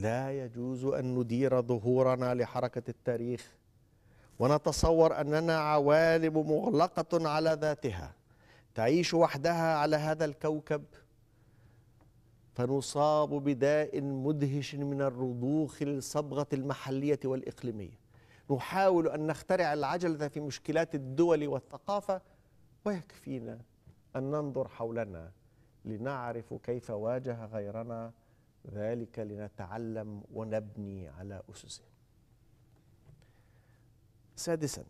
لا يجوز أن ندير ظهورنا لحركة التاريخ ونتصور أننا عوالم مغلقة على ذاتها تعيش وحدها على هذا الكوكب فنصاب بداء مدهش من الرضوخ الصبغة المحلية والإقليمية نحاول أن نخترع العجلة في مشكلات الدول والثقافة ويكفينا أن ننظر حولنا لنعرف كيف واجه غيرنا ذلك لنتعلم ونبني على أسسه سادسا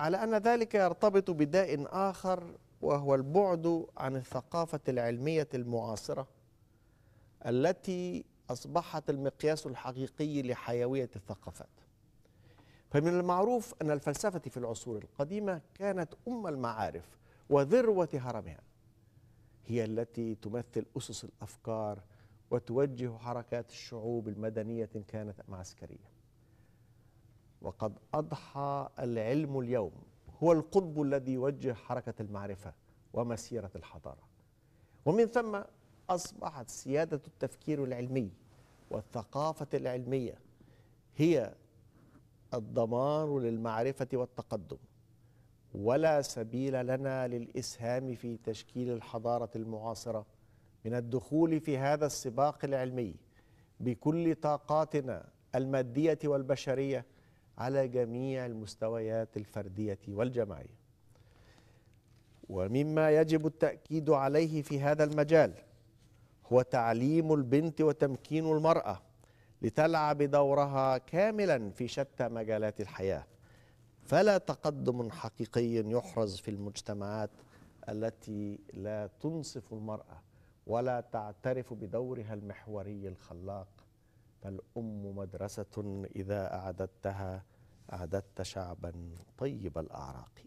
على أن ذلك يرتبط بداء آخر وهو البعد عن الثقافة العلمية المعاصرة التي أصبحت المقياس الحقيقي لحيوية الثقافات فمن المعروف أن الفلسفة في العصور القديمة كانت أم المعارف وذروة هرمها هي التي تمثل أسس الأفكار وتوجه حركات الشعوب المدنية إن كانت أم عسكرية وقد أضحى العلم اليوم هو القطب الذي يوجه حركة المعرفة ومسيرة الحضارة ومن ثم أصبحت سيادة التفكير العلمي والثقافة العلمية هي الضمان للمعرفة والتقدم ولا سبيل لنا للإسهام في تشكيل الحضارة المعاصرة من الدخول في هذا السباق العلمي بكل طاقاتنا المادية والبشرية على جميع المستويات الفردية والجماعية ومما يجب التأكيد عليه في هذا المجال هو تعليم البنت وتمكين المرأة لتلعب دورها كاملا في شتى مجالات الحياه فلا تقدم حقيقي يحرز في المجتمعات التي لا تنصف المرأة ولا تعترف بدورها المحوري الخلاق فالأم مدرسة إذا أعددتها أعددت شعبا طيب الأعراق